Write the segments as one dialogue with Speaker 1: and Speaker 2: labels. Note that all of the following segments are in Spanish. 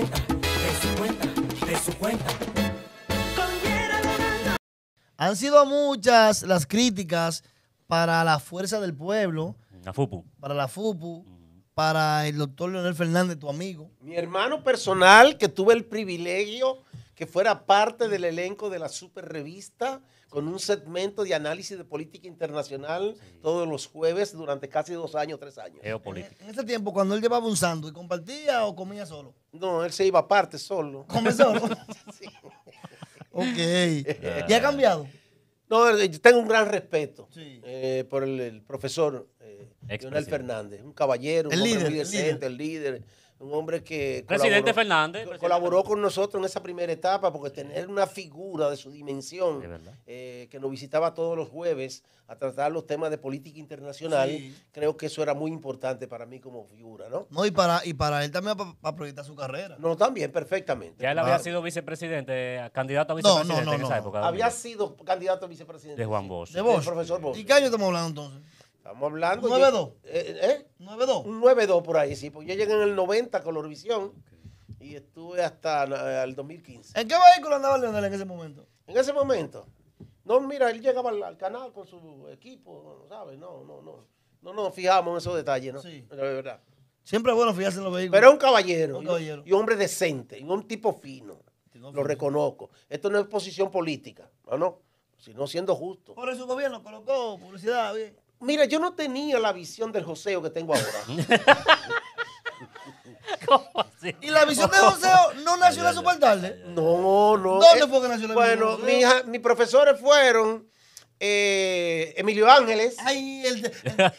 Speaker 1: de su cuenta, de su cuenta. Han sido muchas las críticas para la fuerza del pueblo.
Speaker 2: La Para
Speaker 1: la FUPU. Para el doctor Leonel Fernández, tu amigo.
Speaker 3: Mi hermano personal, que tuve el privilegio que fuera parte del elenco de la super revista con un segmento de análisis de política internacional todos los jueves durante casi dos años, tres años.
Speaker 2: En,
Speaker 1: ese tiempo, cuando él llevaba un y
Speaker 3: ¿compartía o comía solo? No, él se iba aparte solo. ¿Come solo? sí. Ok. ha cambiado? No, eh, yo tengo un gran respeto eh, por el, profesor eh, Fernández, un caballero, un líder, el líder. el líder un hombre que Presidente Fernández, colaboró con nosotros en esa primera etapa, porque tener una figura de su dimensión eh, que nos visitaba todos los jueves a tratar los temas de política internacional, creo que eso era muy importante para mí
Speaker 2: como figura, ¿no? No,
Speaker 1: y para, y para él también para, proyectar su carrera. No, también,
Speaker 3: perfectamente.
Speaker 1: Ya él había
Speaker 2: sido vicepresidente, eh, candidato a vicepresidente en esa época. Había sido candidato a vicepresidente. De Juan
Speaker 3: Bosch.
Speaker 1: De Bosch. profesor Bosch. ¿Y qué año estamos hablando
Speaker 3: entonces? Estamos hablando. 9 un 2 9-2 por ahí, sí. Porque yo llegué en el 90 con Orvisión y estuve hasta eh, el 2015. ¿En qué vehículo andaba Leonel en ese momento? En ese momento. No, mira, él llegaba al, canal con su equipo, ¿sabes? No, no, no. No nos fijamos en esos detalles, ¿no? Sí. Siempre es bueno fijarse en los vehículos. Pero es un caballero. Un caballero. Y un hombre decente, y un tipo fino. lo reconozco. Esto no es posición política, ¿no? Sino siendo justo. Por eso su gobierno colocó publicidad, bien. Mira, yo no tenía la visión del joseo que tengo ahora. ¿Cómo así? ¿Y la visión de joseo no nació en la tarde. No, no. ¿Dónde eh, fue que nació la Bueno, mi Bueno, mis profesores fueron... Eh, Emilio Ángeles. Ay, el,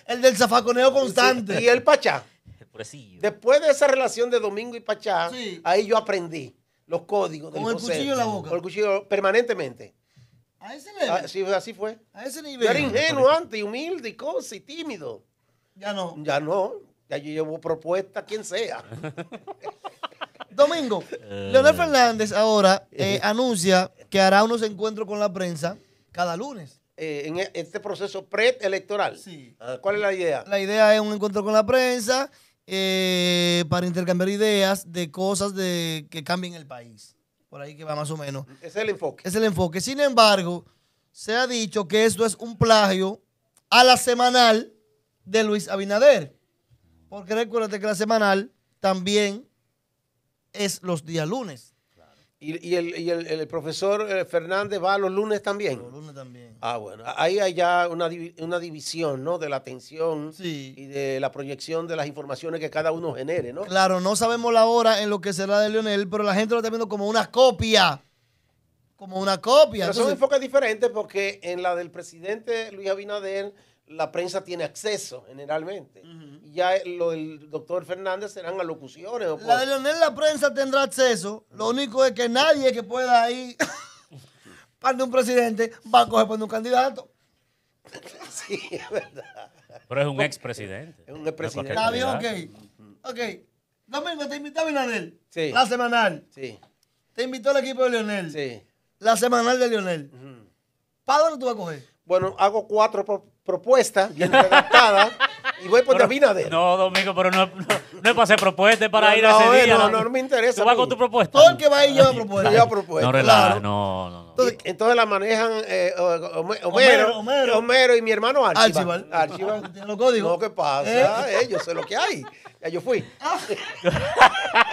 Speaker 3: el, del zafaconeo constante. y el Pachá. Después de esa relación de Domingo y Pachá, ahí yo aprendí los códigos del Con el cuchillo en la boca. Con el cuchillo permanentemente. A ese nivel. Ah, pues, así, fue. A ese nivel. era ingenuo antes, humilde y tímido. Ya no. Ya no. Ya yo llevo propuesta, quien sea. Domingo, Leonel Fernández
Speaker 1: ahora eh, eh. anuncia que hará unos encuentros con la prensa
Speaker 3: cada lunes. Eh, en e, este proceso preelectoral. Sí. Ah, ¿Cuál es la idea?
Speaker 1: La idea es un encuentro con la prensa para intercambiar ideas de cosas de, que cambien el país por ahí que va más o menos. Es el enfoque. Es el enfoque. Sin embargo, se ha dicho que esto es un plagio a la semanal de Luis Abinader. Porque recuérdate que la semanal también es los días lunes.
Speaker 3: Y, el, profesor eh, Fernández va los lunes también. Los lunes también. Ah, bueno. Ahí hay ya una, división, ¿no? De la atención y de la proyección de las informaciones que cada uno genere, ¿no?
Speaker 1: Claro, no sabemos la hora en lo que será de Leonel, pero la gente lo está viendo como una copia como una copia. Pero son
Speaker 3: enfoques diferentes porque en la del presidente Luis Abinader la prensa tiene acceso generalmente. Ya lo del doctor Fernández serán alocuciones. la de
Speaker 1: Leonel la prensa tendrá acceso. Lo único es que nadie que pueda ir para un presidente va a coger para un candidato. sí, es verdad.
Speaker 2: Pero es un expresidente. Es un expresidente. Está bien,
Speaker 1: ok. Ok. Domingo, te invitó a Leonel. Sí. La semanal. Sí. Te
Speaker 3: invitó el equipo de Leonel. Sí. La semanal de Leonel. ¿Para dónde tú vas a coger? Bueno, hago cuatro propuestas bien redactadas
Speaker 2: y voy por termina de. No, Domingo, pero no, no, es para hacer propuestas, para ir a ese día. No, no, no, me interesa. Tú vas con tu propuesta. Todo el que va a ir yo a
Speaker 3: propuesta. No,
Speaker 2: no,
Speaker 3: no. Entonces, la manejan eh, Homero, y mi hermano Archibald. Archibald. Archibald. los códigos? No, ¿qué pasa? ¿Eh? Ellos yo lo que hay. Ya yo fui. Ah.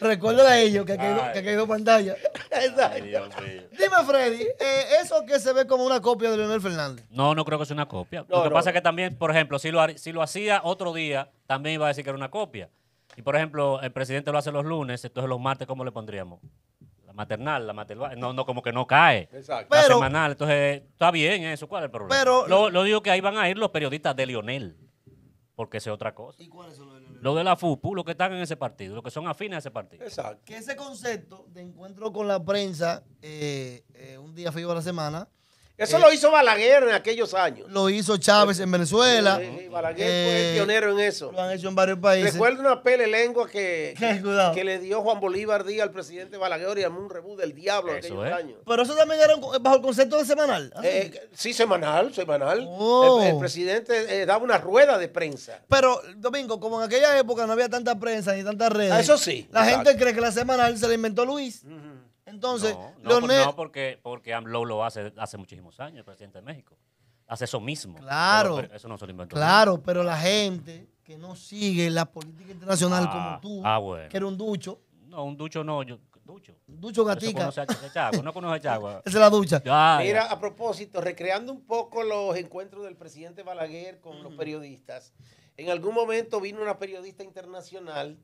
Speaker 3: Recuerdo a ellos
Speaker 1: que ha caído pantalla. Dime, Freddy, eh, ¿eso que se ve como
Speaker 2: una copia de Leonel Fernández? No, no creo que sea una copia. lo que pasa es que también, por ejemplo, si lo, hacía otro día, también iba a decir que era una copia. Y, por ejemplo, el presidente lo hace los lunes, entonces los martes, ¿cómo le pondríamos? La maternal, la maternal, no, no, como que no cae. Exacto. La semanal, entonces está bien eso, ¿cuál es el problema? Pero, lo, digo que ahí van a ir los periodistas de Lionel, porque es otra cosa. ¿Y cuáles son los lo de la FUPU, los que están en ese partido, los que son afines a ese partido. Exacto.
Speaker 1: Que ese
Speaker 3: concepto de encuentro
Speaker 1: con la prensa eh, eh, un día fijo a la semana eso eh, lo hizo
Speaker 3: Balaguer en aquellos años.
Speaker 1: Lo hizo Chávez en Venezuela.
Speaker 3: Balaguer fue el eh, pionero en eso. Lo han hecho en varios países. Recuerdo una pele lengua que, que, le dio Juan Bolívar Díaz al presidente Balaguer y a un rebú del diablo en aquellos años.
Speaker 1: Pero eso también era bajo el concepto de semanal. Ah. Eh,
Speaker 3: sí, semanal, semanal. Oh. El, presidente daba una rueda de prensa.
Speaker 1: Pero, Domingo, como en aquella época no había tanta prensa ni tantas redes. Ah, eso sí. La gente cree que la semanal se la inventó Luis. Entonces, no, no,
Speaker 2: porque, porque AMLO lo hace hace muchísimos años, el presidente de México. Hace eso mismo. Claro. eso no se lo inventó. Claro, pero la gente que no sigue la política internacional como ah, tú, ah, que era un ducho. No, un ducho no, yo, ducho. Ducho gatica. no conoce a Esa es la ducha. Mira, a propósito,
Speaker 3: recreando un poco los encuentros del presidente Balaguer con los periodistas, en algún momento vino una periodista internacional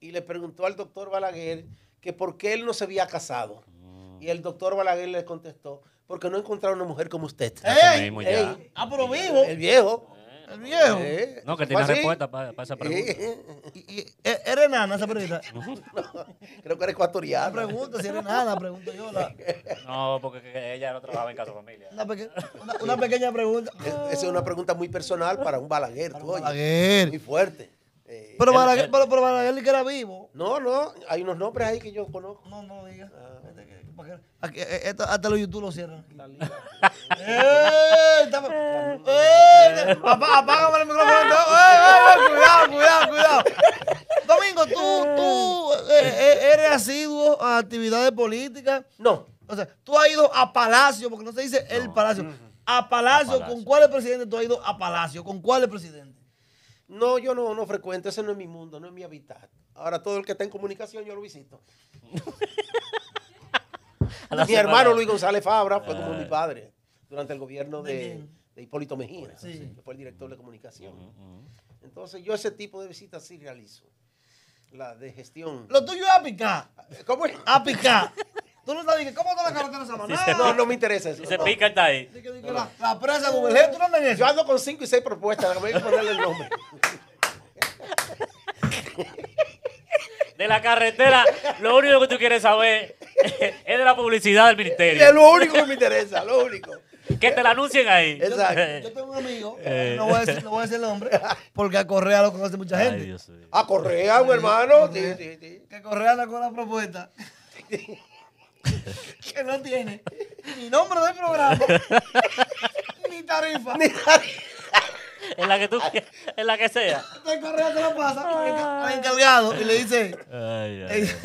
Speaker 3: y le preguntó al doctor Balaguer que por qué él no se había casado. Ah. Y el doctor Balaguer le contestó, porque no encontraron una mujer como usted. ¡Ey! ¡Ah, pero vivo! El viejo. El viejo. no, que tiene
Speaker 2: respuesta para esa pregunta.
Speaker 1: ¿Y, y, e, ¿Era esa pregunta? creo que era
Speaker 2: ecuatoriana. No pregunto si era enana, pregunto yo. La... No, porque ella no trabajaba en casa familia. Una, pequeña
Speaker 3: pregunta. esa es una pregunta muy personal para un Balaguer. Para Balaguer. muy fuerte. Pero para el, pero, pero que era vivo. No, no, hay unos nombres ahí que yo conozco.
Speaker 1: No, no diga.
Speaker 3: Eh, hasta los YouTube lo cierran.
Speaker 2: Eh,
Speaker 1: eh, apágame el micrófono. cuidado, cuidado, cuidado. Domingo, tú, tú eres asiduo a actividades políticas. No. O sea, tú has ido a Palacio, porque no se dice el mm. Palacio.
Speaker 3: A Palacio, ¿con cuál es presidente tú has ido a Palacio? ¿Con cuál es presidente? No, yo no, no frecuento, ese no es mi mundo, no es mi hábitat. Ahora todo el que está en comunicación yo lo visito.
Speaker 2: mi hermano Luis González Fabra fue como mi ah.
Speaker 3: padre durante el gobierno de, Hipólito Mejía, que fue el director de comunicación. Entonces yo ese tipo de visitas sí realizo. La de gestión. Lo
Speaker 1: tuyo es ápica.
Speaker 3: ¿Cómo es? Ápica?
Speaker 1: Tú no que ¿cómo está la carretera de Samaná?
Speaker 3: no, no me interesa eso. se pica, está ahí. La,
Speaker 2: la presa de no
Speaker 3: Yo ando con cinco y seis propuestas. Voy a ponerle el nombre.
Speaker 2: De la carretera, lo único que tú quieres saber es de la publicidad del ministerio. Es lo único
Speaker 3: que me interesa, lo único.
Speaker 2: Que te la anuncien ahí. Exacto. Yo tengo un amigo, eh.
Speaker 1: no, voy a decir, voy a decir el nombre, porque a Correa lo conoce mucha gente.
Speaker 3: a Correa, un hermano. Correa, sí,
Speaker 1: sí, sí. Que Correa sacó la propuesta no tiene ni nombre del programa,
Speaker 2: ni tarifa. Ni En la que tú en la que sea.
Speaker 1: El este correo te lo pasa al encargado y le
Speaker 2: dice,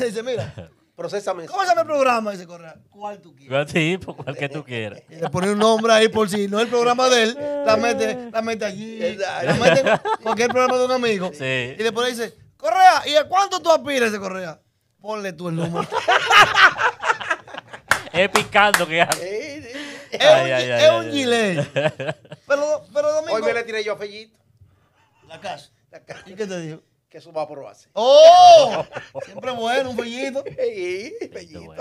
Speaker 2: dice, mira,
Speaker 3: procesame. ¿Cómo se llama el
Speaker 1: programa? Dice Correa,
Speaker 2: cual tú quieras Sí, por pues, cual que tú quieras. Le pone un nombre
Speaker 1: ahí por si no es el programa de él, la mete, la mete allí, la mete cualquier programa de un amigo. Sí. Y después le dice, Correa, ¿y a cuánto tú aspiras ese Correa? Ponle tú el número.
Speaker 2: es picando que hace. Es un, es
Speaker 3: Pero, pero Domingo. Hoy me le tiré yo a Fellito. La casa. ¿Y qué te dijo? Que su vapor hace. ¡Oh! Siempre bueno, un fellito.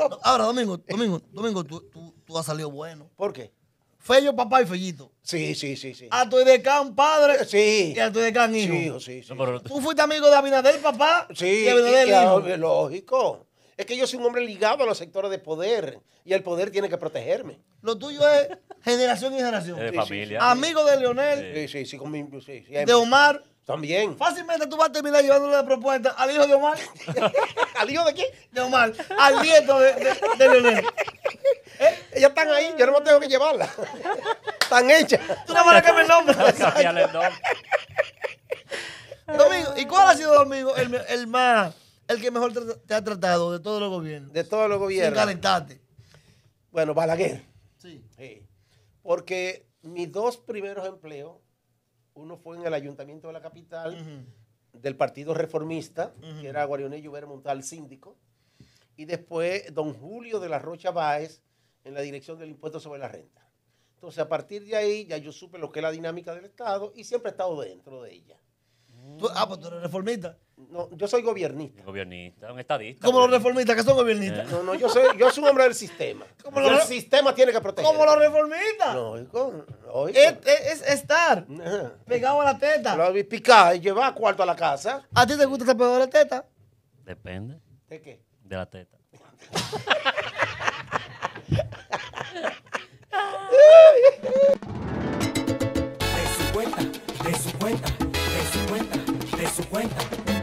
Speaker 1: Ahora, Domingo, Domingo, Domingo, tú, tú, tú has salido bueno. ¿Por qué? Fello, papá y Fellito. Sí, sí, sí, sí. A tu edecán padre. Sí. Y a tu edecán hijo.
Speaker 3: Sí, sí, Tú
Speaker 1: fuiste amigo de Abinadel, papá. Sí. Y
Speaker 3: Abinader, Lógico. Es que yo soy un hombre ligado a los sectores de poder y el poder tiene que protegerme. Lo tuyo es generación y generación. De familia. Amigo de Leonel. Sí, sí, con mi, de Omar. También.
Speaker 1: Fácilmente tú vas a terminar llevándole la propuesta al hijo de Omar. ¿Al hijo de quién? De Omar.
Speaker 3: Al nieto de, Leonel. ¿Eh? Ellas están ahí, yo no me tengo que llevarla. Están hechas. Tú no vas a cambiar el nombre.
Speaker 2: Domingo, ¿y cuál
Speaker 1: ha sido, Domingo, el, el más el que mejor te, ha tratado de todos los
Speaker 3: gobiernos. De todos los gobiernos. Sin calentarte. Bueno, Balaguer. Sí. Porque mis dos primeros empleos, uno fue en el ayuntamiento de la capital, del Partido Reformista, que era Guarionello obermontal Montal, síndico, y después don Julio de la Rocha Báez en la dirección del impuesto sobre la renta. Entonces, a partir de ahí, ya yo supe lo que es la dinámica del Estado y siempre he estado dentro de ella. ah, pues tú eres reformista. No, yo soy gobernista.
Speaker 2: Gobernista, un estadista. Como los pues,
Speaker 3: reformistas que son gobernistas. No, no, yo soy, yo soy un hombre del sistema. Como el sistema tiene que proteger. Como los reformistas. No, hijo, oigo. Es, estar pegado a la teta. Lo picar y llevar cuarto a la casa. ¿A ti te gusta estar pegado a la teta?
Speaker 2: Depende. ¿De qué? De la teta.
Speaker 1: de su cuenta, de su cuenta, de su cuenta, de su cuenta.